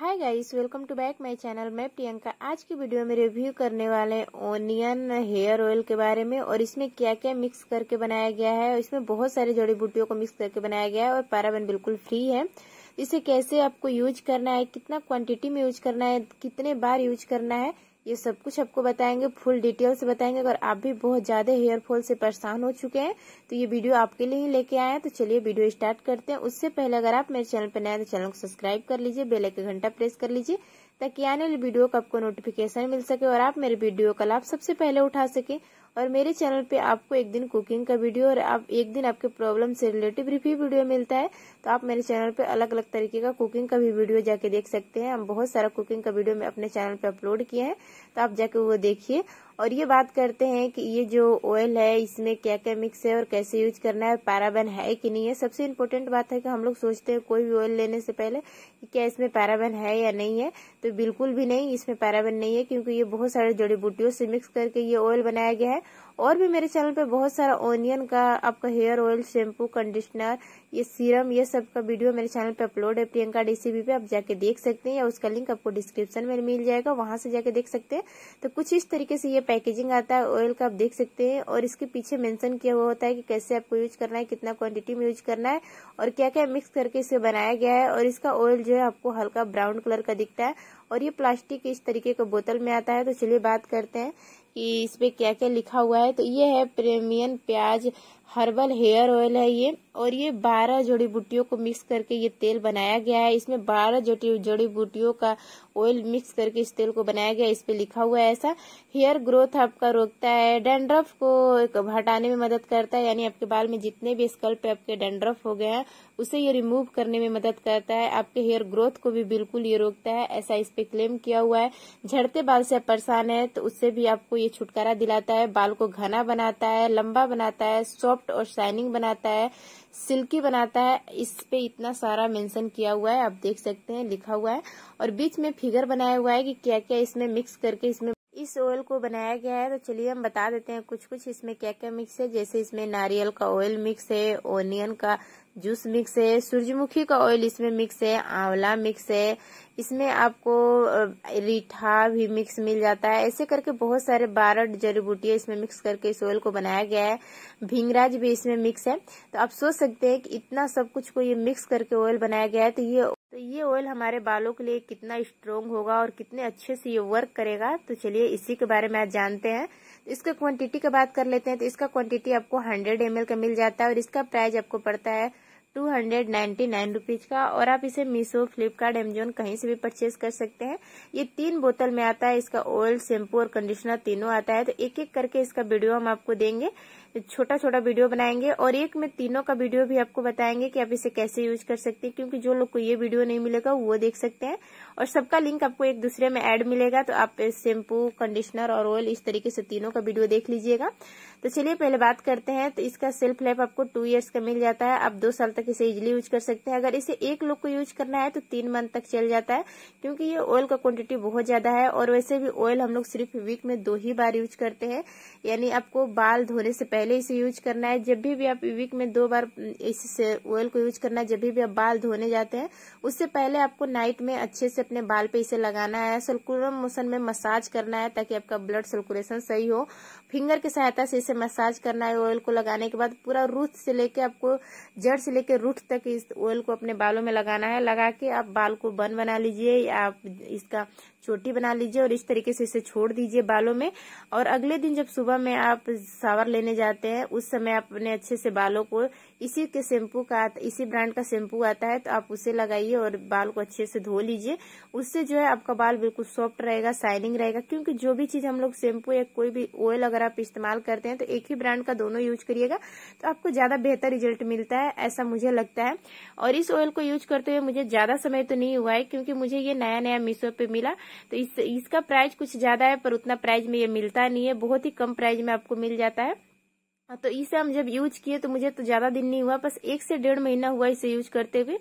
hi guys welcome to back my channel मैं प्रियंका आज की वीडियो में रिव्यू करने वाले हैं ओनियन हेयर ऑयल के बारे में और इसमें क्या क्या मिक्स करके बनाया गया है और इसमें बहुत सारी जड़ी बूटियों को मिक्स करके बनाया गया है और पैराबेन बिल्कुल फ्री है इसे कैसे आपको यूज करना है कितना क्वांटिटी में यूज करना है कितने बार यूज करना है ये सब कुछ आपको बताएंगे फुल डिटेल से बताएंगे अगर आप भी बहुत ज़्यादा हेयर फॉल से परेशान हो चुके हैं तो ये वीडियो आपके लिए ही लेके आए हैं तो चलिए वीडियो स्टार्ट करते हैं उससे पहले अगर आप मेरे चैनल पर नए तो चैनल को सब्सक्राइब कर लीजिए बेल का घंटा प्रेस कर लीजिए ताकि आने वाली वीडियो का आपको नोटिफिकेशन मिल सके और आप मेरे वीडियो का लाभ सबसे पहले उठा सके और मेरे चैनल पे आपको एक दिन कुकिंग का वीडियो और आप एक दिन आपके प्रॉब्लम से रिलेटिव रिव्यू वीडियो मिलता है तो आप मेरे चैनल पे अलग अलग तरीके का कुकिंग का भी वीडियो जाके देख सकते हैं हम बहुत सारा कुकिंग का वीडियो मैं अपने चैनल पे अपलोड किए हैं तो आप जाके वो देखिए और ये बात करते हैं कि ये जो ऑयल है इसमें क्या क्या मिक्स है और कैसे यूज करना है पैराबेन है कि नहीं है सबसे इम्पोर्टेंट बात है कि हम लोग सोचते हैं कोई भी ऑयल लेने से पहले कि क्या इसमें पैराबेन है या नहीं है तो बिल्कुल भी नहीं इसमें पैराबेन नहीं है क्योंकि ये बहुत सारे जड़ी बूटियों से मिक्स करके ये ऑयल बनाया गया है और भी मेरे चैनल पे बहुत सारा ओनियन का आपका हेयर ऑयल शैम्पू कंडीशनर ये सीरम ये सब का वीडियो मेरे चैनल पे अपलोड है प्रियंका डीसीबी पे आप जाके देख सकते हैं या उसका लिंक आपको डिस्क्रिप्शन में मिल जाएगा वहां से जाके देख सकते हैं तो कुछ इस तरीके से ये पैकेजिंग आता है ऑयल का आप देख सकते हैं और इसके पीछे मेंशन किया हुआ होता है कि कैसे आपको यूज करना है कितना क्वांटिटी में यूज करना है और क्या क्या मिक्स करके इसे बनाया गया है और इसका ऑयल जो है आपको हल्का ब्राउन कलर का दिखता है और ये प्लास्टिक इस तरीके का बोतल में आता है तो चलिए बात करते हैं कि इस पे क्या क्या लिखा हुआ है तो ये है प्रेमियन प्याज हर्बल हेयर ऑयल है ये और ये बारह जड़ी बूटियों को मिक्स करके ये तेल बनाया गया है इसमें बारह जड़ी जड़ी बूटियों का ऑयल मिक्स करके इस तेल को बनाया गया इस पे लिखा हुआ है ऐसा हेयर ग्रोथ आपका रोकता है डेंड्रफ को हटाने में मदद करता है यानी आपके बाल में जितने भी स्कल पे आपके डेंड्रफ हो गए हैं उसे ये रिमूव करने में मदद करता है आपके हेयर ग्रोथ को भी बिल्कुल ये रोकता है ऐसा इस पे क्लेम किया हुआ है झड़ते बाल से आप परेशान है तो उससे भी आपको ये छुटकारा दिलाता है बाल को घना बनाता है लंबा बनाता है सॉफ्ट और शाइनिंग बनाता है सिल्की बनाता है इस पे इतना सारा मेंशन किया हुआ है आप देख सकते हैं लिखा हुआ है और बीच में फिर फिगर बनाया हुआ है कि क्या क्या इसमें मिक्स करके इसमें इस ऑयल को बनाया गया है तो चलिए हम बता देते हैं कुछ कुछ इसमें क्या क्या मिक्स है जैसे इसमें नारियल का ऑयल मिक्स है ओनियन का जूस मिक्स है सूरजमुखी का ऑयल इसमें मिक्स है आंवला मिक्स है इसमें आपको रीठा भी मिक्स मिल जाता है ऐसे करके बहुत सारे बारह जड़ी बूटियाँ इसमें मिक्स करके इस ऑयल को बनाया गया है भिंगराज भी इसमें मिक्स है तो आप सोच सकते हैं कि इतना सब कुछ को ये मिक्स करके ऑयल बनाया गया है तो ये तो ये ऑयल हमारे बालों के लिए कितना स्ट्रोंग होगा और कितने अच्छे से ये वर्क करेगा तो चलिए इसी के बारे में आज जानते हैं तो इसका क्वांटिटी की बात कर लेते हैं तो इसका क्वांटिटी आपको 100 एम का मिल जाता है और इसका प्राइस आपको पड़ता है two hundred ninety nine rupees का और आप इसे मीशो फ्लिपकार्ट एमेजोन कहीं से भी परचेज कर सकते हैं ये तीन बोतल में आता है इसका ऑयल शैम्पू और कंडीशनर तीनों आता है तो एक एक करके इसका वीडियो हम आपको देंगे छोटा छोटा वीडियो बनाएंगे और एक में तीनों का वीडियो भी आपको बताएंगे कि आप इसे कैसे यूज कर सकते हैं क्योंकि जो लोग को ये वीडियो नहीं मिलेगा वो देख सकते हैं और सबका लिंक आपको एक दूसरे में ऐड मिलेगा तो आप शैम्पू कंडीशनर और ऑयल इस तरीके से तीनों का वीडियो देख लीजिएगा तो चलिए पहले बात करते हैं तो इसका सेल्फ लाइफ आपको टू ईयर्स का मिल जाता है आप दो साल तक इसे इजिली यूज कर सकते हैं अगर इसे एक लुक को यूज करना है तो तीन मंथ तक चल जाता है क्योंकि ये ऑयल का क्वांटिटी बहुत ज्यादा है और वैसे भी ऑयल हम लोग सिर्फ वीक में दो ही बार यूज करते हैं यानी आपको बाल धोने से पहले इसे यूज करना है जब भी, भी आप वीक में दो बार इस ऑयल को यूज करना है जब भी, भी आप बाल धोने जाते हैं उससे पहले आपको नाइट में अच्छे से अपने बाल पे इसे लगाना है सर्कुलर मोशन में मसाज करना है ताकि आपका ब्लड सर्कुलेशन सही हो फिंगर की सहायता से इसे मसाज करना है ऑयल को लगाने के बाद पूरा रूट से लेके आपको जड़ से लेके रूट तक इस ऑयल को अपने बालों में लगाना है लगा के आप बाल को बन बना लीजिए आप इसका चोटी बना लीजिए और इस तरीके से इसे छोड़ दीजिए बालों में और अगले दिन जब सुबह में आप सावर लेने जाते हैं उस समय आप अपने अच्छे से बालों को इसी के शैम्पू का इसी ब्रांड का शैम्पू आता है तो आप उसे लगाइए और बाल को अच्छे से धो लीजिए उससे जो है आपका बाल बिल्कुल सॉफ्ट रहेगा शाइनिंग रहेगा क्योंकि जो भी चीज हम लोग शैम्पू या कोई भी ऑयल अगर आप इस्तेमाल करते हैं तो एक ही ब्रांड का दोनों यूज करिएगा तो आपको ज्यादा बेहतर रिजल्ट मिलता है ऐसा मुझे लगता है और इस ऑयल को यूज करते हुए मुझे ज्यादा समय तो नहीं हुआ है क्योंकि मुझे ये नया नया मीशो पे मिला तो इस, इसका प्राइस कुछ ज्यादा है पर उतना प्राइस में ये मिलता नहीं है बहुत ही कम प्राइस में आपको मिल जाता है हाँ, तो इसे हम जब यूज किए तो मुझे तो ज्यादा दिन नहीं हुआ बस एक से डेढ़ महीना हुआ इसे यूज करते हुए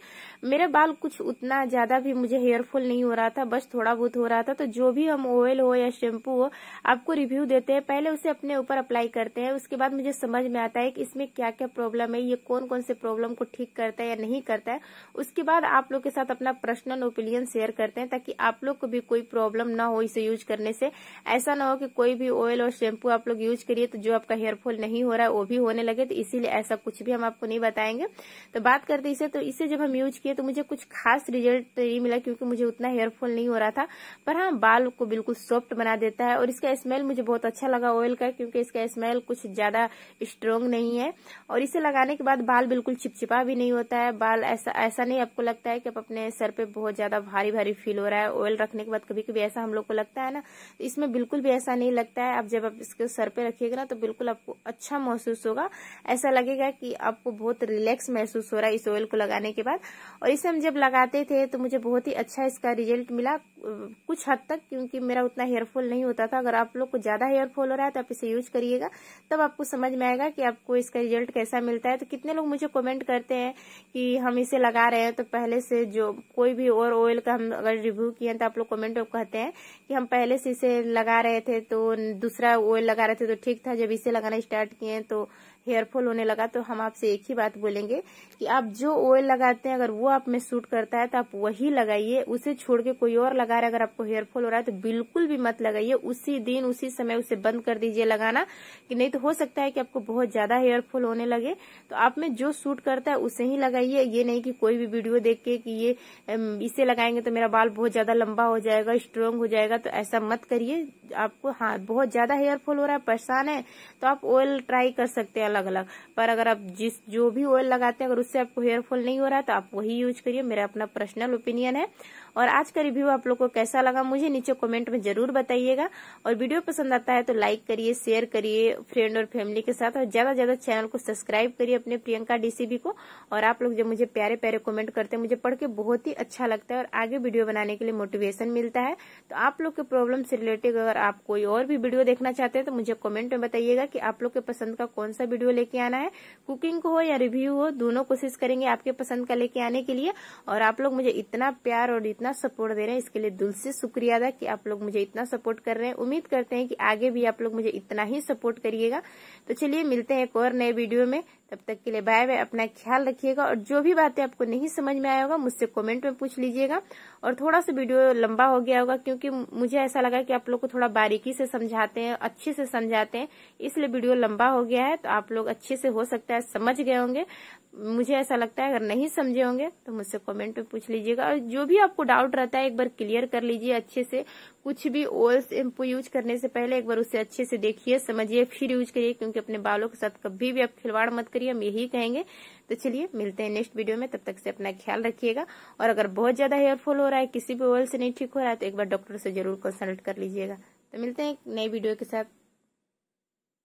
मेरा बाल कुछ उतना ज्यादा भी मुझे हेयरफॉल नहीं हो रहा था बस थोड़ा बहुत हो रहा था तो जो भी हम ऑयल हो या शैम्पू हो आपको रिव्यू देते हैं पहले उसे अपने ऊपर अप्लाई करते हैं उसके बाद मुझे समझ में आता है कि इसमें क्या क्या प्रॉब्लम है ये कौन कौन से प्रॉब्लम को ठीक करता है या नहीं करता है उसके बाद आप लोग के साथ अपना पर्सनल ओपिनियन शेयर करते हैं ताकि आप लोग को भी कोई प्रॉब्लम न हो इसे यूज करने से ऐसा न हो कि कोई भी ऑयल और शैम्पू आप लोग यूज करिए तो जो आपका हेयरफॉल नहीं हो रहा है वो भी होने लगे तो इसीलिए ऐसा कुछ भी हम आपको नहीं बताएंगे तो बात करते इसे तो इसे जब हम यूज किए तो मुझे कुछ खास रिजल्ट नहीं मिला क्योंकि मुझे उतना हेयरफॉल नहीं हो रहा था पर हाँ बाल को बिल्कुल सॉफ्ट बना देता है और इसका स्मेल मुझे बहुत अच्छा लगा ऑयल का क्योंकि इसका स्मेल कुछ ज्यादा स्ट्रोंग नहीं है और इसे लगाने के बाद बाल बिल्कुल चिपचिपा भी नहीं होता है बाल ऐसा ऐसा नहीं आपको लगता है कि आप अपने सर पे बहुत ज्यादा भारी भारी फील हो रहा है ऑयल रखने के बाद कभी कभी ऐसा हम लोग को लगता है ना तो इसमें बिल्कुल भी ऐसा नहीं लगता है आप जब आप इसके सर पे रखिएगा ना तो बिल्कुल आपको अच्छा महसूस होगा ऐसा लगेगा कि आपको बहुत रिलैक्स महसूस हो रहा है इस ऑयल को लगाने के बाद और इसे हम जब लगाते थे तो मुझे बहुत ही अच्छा इसका रिजल्ट मिला कुछ हद तक क्योंकि मेरा उतना हेयरफॉल नहीं होता था अगर आप लोग को ज्यादा हेयरफॉल हो रहा है तो आप इसे यूज करिएगा तब आपको समझ में आएगा कि आपको इसका रिजल्ट कैसा मिलता है तो कितने लोग मुझे कॉमेंट करते हैं कि हम इसे लगा रहे हैं तो पहले से जो कोई भी और ऑयल का हम अगर रिव्यू किए तो आप लोग कॉमेंट कहते हैं कि हम पहले से इसे लगा रहे थे तो दूसरा ऑयल लगा रहे थे तो ठीक था जब इसे लगाना स्टार्ट किए ン हेयरफॉल होने लगा तो हम आपसे एक ही बात बोलेंगे कि आप जो ऑयल लगाते हैं अगर वो आप में सूट करता है तो आप वही लगाइए उसे छोड़ के कोई और लगा रहा है अगर आपको हेयरफॉल हो रहा है तो बिल्कुल भी मत लगाइए उसी दिन उसी समय उसे बंद कर दीजिए लगाना कि नहीं तो हो सकता है कि आपको बहुत ज्यादा हेयरफॉल होने लगे तो आप में जो सूट करता है उसे ही लगाइए ये नहीं कि कोई भी वीडियो देख के कि ये इसे लगाएंगे तो मेरा बाल बहुत ज्यादा लंबा हो जाएगा स्ट्रांग हो जाएगा तो ऐसा मत करिए आपको हाँ बहुत ज्यादा हेयरफॉल हो रहा है परेशान है तो आप ऑयल ट्राई कर सकते हैं अलग अलग पर अगर आप जिस जो भी ऑयल लगाते हैं अगर उससे आपको हेयर फॉल नहीं हो रहा है तो आप वही यूज करिए मेरा अपना पर्सनल ओपिनियन है और आज का रिव्यू आप लोग को कैसा लगा मुझे नीचे कमेंट में जरूर बताइएगा और वीडियो पसंद आता है तो लाइक करिए शेयर करिए फ्रेंड और फैमिली के साथ और ज्यादा ज्यादा चैनल को सब्सक्राइब करिए अपने प्रियंका डीसीबी को और आप लोग जब मुझे प्यारे प्यारे कॉमेंट करते हैं मुझे पढ़ के बहुत ही अच्छा लगता है और आगे वीडियो बनाने के लिए मोटिवेशन मिलता है तो आप लोग के प्रॉब्लम से रिलेटेड अगर आप कोई और भी वीडियो देखना चाहते हैं तो मुझे कॉमेंट में बताइएगा की आप लोग के पसंद का कौन सा वीडियो लेके आना है कुकिंग को हो या रिव्यू हो दोनों कोशिश करेंगे आपके पसंद का लेके आने के लिए और आप लोग मुझे इतना प्यार और इतना इतना सपोर्ट दे रहे हैं इसके लिए दिल से शुक्रिया अदा कि आप लोग मुझे इतना सपोर्ट कर रहे हैं उम्मीद करते हैं कि आगे भी आप लोग मुझे इतना ही सपोर्ट करिएगा तो चलिए मिलते हैं एक और नए वीडियो में तब तक के लिए बाय बाय अपना ख्याल रखिएगा और जो भी बातें आपको नहीं समझ में आया होगा मुझसे कमेंट में पूछ लीजिएगा और थोड़ा सा वीडियो लंबा हो गया होगा क्योंकि मुझे ऐसा लगा कि आप लोग को थोड़ा बारीकी से समझाते हैं अच्छे से समझाते हैं इसलिए वीडियो लंबा हो गया है तो आप लोग अच्छे से हो सकता है समझ गए होंगे मुझे ऐसा लगता है अगर नहीं समझे होंगे तो मुझसे कॉमेंट में पूछ लीजिएगा और जो भी आपको डाउट रहता है एक बार क्लियर कर लीजिए अच्छे से कुछ भी ओयल शैम्पू यूज करने से पहले एक बार उसे अच्छे से देखिए समझिए फिर यूज करिए क्योंकि अपने बालों के साथ कभी भी आप खिलवाड़ मत करिए हम यही कहेंगे तो चलिए मिलते हैं नेक्स्ट वीडियो में तब तक से अपना ख्याल रखिएगा और अगर बहुत ज्यादा हेयरफॉल हो रहा है किसी भी ऑयल से नहीं ठीक हो रहा है तो एक बार डॉक्टर से जरूर कंसल्ट कर लीजिएगा तो मिलते हैं एक नई वीडियो के साथ